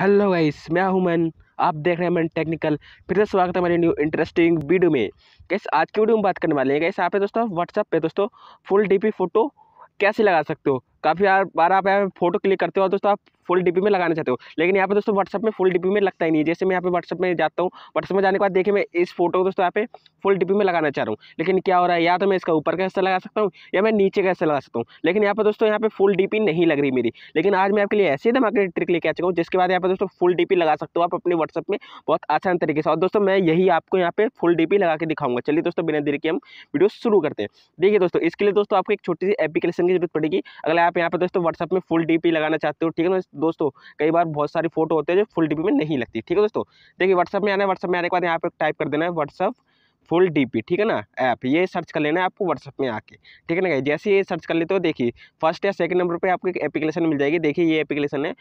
hello guys मैं हूं आप देख रहे हैं मन टेक्निकल फिर से स्वागत है हमारे न्यू इंटरेस्टिंग वीडियो में कैसे आज की वीडियो में बात करने वाले हैं कैसे आप दोस्तों व्हाट्सअप पे दोस्तों फुल डीपी फोटो कैसे लगा सकते हो काफ़ी बार आप यहाँ फोटो क्लिक करते हो और दोस्तों आप फुल डीपी में लगाना चाहते हो लेकिन यहाँ पे दोस्तों व्हाट्सअप में फुल डीपी में लगता ही नहीं है जैसे मैं यहाँ पे व्हाट्सअप में जाता हूँ व्हाट्सअप में जाने के बाद देखिए मैं इस फोटो को दोस्तों यहाँ पे फुल डीपी में लगाना चाह रहा हूँ लेकिन क्या हो रहा है या तो मैं इसका ऊपर का लगा सकता हूँ या मैं नीचे का लगा सकता हूँ लेकिन यहाँ पर दोस्तों यहाँ पे फुल डी नहीं लग रही मेरी लेकिन आज मैं आपके लिए ऐसे धमाके ट्रिक लेके आ चुका हूँ जिसके बाद यहाँ पर दोस्तों फुल डी लगा सकते हो आप अपने व्हाट्सअप में बहुत आसान तरीके से और दोस्तों मैं यही आपको यहाँ पे फुल डी लगा के दिखाऊंगा चलिए दोस्तों बिना देर के हम वीडियो शुरू करते हैं देखिए दोस्तों इसके लिए दोस्तों आपको एक छोटी सी एप्लीकेशन की जरूरत पड़ेगी अगर आप यहाँ पे दोस्तों व्हाट्सअप में फुल डीपी लगाना चाहते हो ठीक है ना दोस्तों कई बार बहुत सारी फोटो होते हैं जो फुल डीपी में नहीं लगती ठीक है दोस्तों देखिए व्हाट्सअप में आना व्हाट्सअप में आने के बाद यहाँ पे टाइप कर देना है व्हाट्सअप फुल डीपी ठीक है ना ऐप ये सर्च कर लेना है आपको व्हाट्सअप में आके ठीक है ना जैसे ये सर्च कर लेते हो देखिए फर्स्ट या सेकंड नंबर पे आपको एक एप्लीकेशन मिल जाएगी देखिए ये एप्लीकेशन है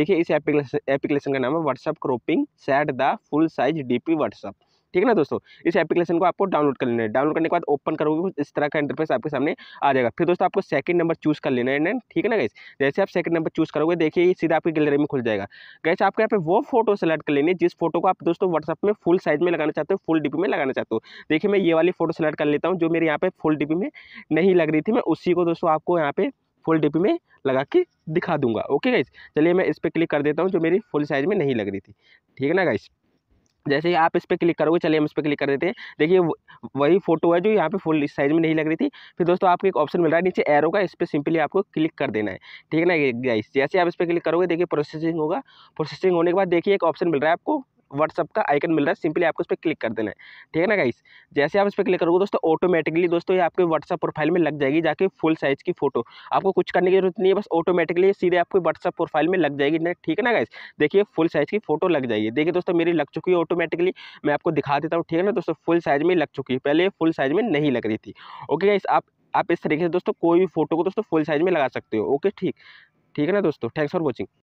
देखिए इस एप्लीकेशन एप्लीकेशन का नाम है WhatsApp cropping set the full size DP WhatsApp ठीक है ना दोस्तों इस एप्लीकेशन को आपको डाउनलोड कर लेना है डाउनलोड करने के बाद ओपन करोगे इस तरह का इंटरफेस आपके सामने आ जाएगा फिर दोस्तों आपको सेकंड नंबर चूज़ कर लेना है एंड ठीक है ना गैस जैसे आप सेकंड नंबर चूज़ करोगे देखिए सीधा आपकी गैलरी में खुल जाएगा गैस आपको यहाँ पे वो फोटो सेलेक्ट कर लेनी है जिस फोटो को आप दोस्तों व्हाट्सअप में फुल साइज में लगाना चाहते हो फुल डीपी में लगाना चाहते हो देखिए मैं ये वाली फोटो सेलेक्ट कर लेता हूँ जो मेरे यहाँ पे फुल डीपी में नहीं लग रही थी मैं उसी को दोस्तों आपको यहाँ पे फुल डीपी में लगा के दिखा दूंगा ओके गाइस चलिए मैं इस पर क्लिक कर देता हूँ जो मेरी फुल साइज़ में नहीं लग रही थी ठीक है ना गाइस जैसे ही आप इस पर क्लिक करोगे चलिए हम इस पर क्लिक कर देते हैं देखिए वही फोटो है जो यहाँ पे फुल साइज में नहीं लग रही थी फिर दोस्तों आपको एक ऑप्शन मिल रहा है नीचे एरो का इस पर सिंपली आपको क्लिक कर देना है ठीक है ना गाइस जैसे आप इस पर क्लिक करोगे देखिए प्रोसेसिंग होगा प्रोसेसिंग होने के बाद देखिए एक ऑप्शन मिल रहा है आपको व्हाट्सअप का आइकन मिल रहा है सिंपली आपको उस पर क्लिक कर देना है ठीक है ना गाइस जैसे आप इस पर क्लिक करोगे दोस्तों ऑटोमेटिकली दोस्तों ये आपके व्हाट्सअप प्रोफाइल में लग जाएगी जाके फुल साइज़ की फोटो आपको कुछ करने की जरूरत नहीं है बस ऑटोमेटिकली सीधे आपको व्हाट्सअप प्रोफाइल में लग जाएगी ठीक है ना गाइस देखिए फुल साइज़ की फोटो लग जाएगी देखिए दोस्तों मेरी लग चुकी है ऑटोमेटिकली मैं आपको दिखा देता हूँ ठीक है ना दोस्तों फुल साइज़ में लग चुकी है पहले फुल साइज़ में नहीं लग रही थी ओके गाइस आप आप इस तरीके से दोस्तों कोई भी फोटो को दोस्तों फुल साइज़ में लगा सकते हो ओके ठीक ठीक है ना दोस्तों थैंक्स फॉर वॉचिंग